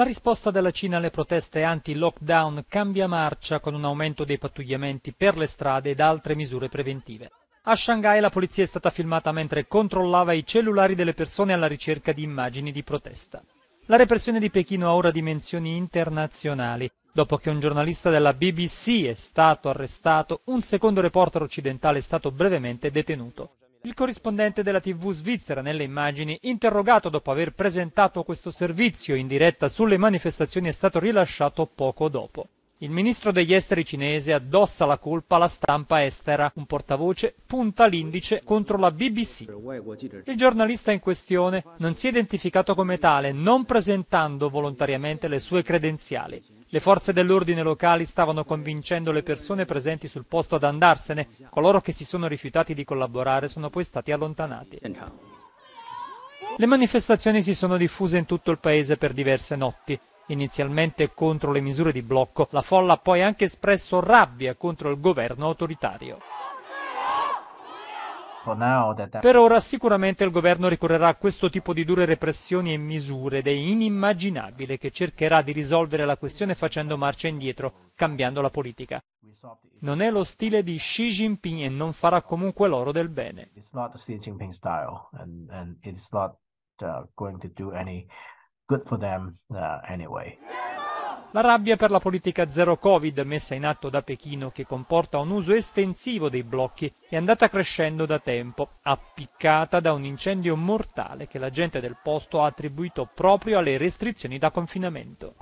La risposta della Cina alle proteste anti-lockdown cambia marcia con un aumento dei pattugliamenti per le strade ed altre misure preventive. A Shanghai la polizia è stata filmata mentre controllava i cellulari delle persone alla ricerca di immagini di protesta. La repressione di Pechino ha ora dimensioni internazionali. Dopo che un giornalista della BBC è stato arrestato, un secondo reporter occidentale è stato brevemente detenuto. Il corrispondente della TV svizzera nelle immagini, interrogato dopo aver presentato questo servizio in diretta sulle manifestazioni, è stato rilasciato poco dopo. Il ministro degli esteri cinese addossa la colpa alla stampa estera. Un portavoce punta l'indice contro la BBC. Il giornalista in questione non si è identificato come tale, non presentando volontariamente le sue credenziali. Le forze dell'ordine locali stavano convincendo le persone presenti sul posto ad andarsene. Coloro che si sono rifiutati di collaborare sono poi stati allontanati. Le manifestazioni si sono diffuse in tutto il paese per diverse notti. Inizialmente contro le misure di blocco, la folla ha poi anche espresso rabbia contro il governo autoritario. Esatto, per ora sicuramente il governo ricorrerà a questo tipo di dure repressioni e misure ed è inimmaginabile che cercherà di risolvere la questione facendo marcia indietro, cambiando la politica. Non è lo stile di Xi Jinping e non farà comunque loro del bene. Uh, good for them uh, anyway. La rabbia per la politica zero Covid messa in atto da Pechino, che comporta un uso estensivo dei blocchi, è andata crescendo da tempo, appiccata da un incendio mortale che la gente del posto ha attribuito proprio alle restrizioni da confinamento.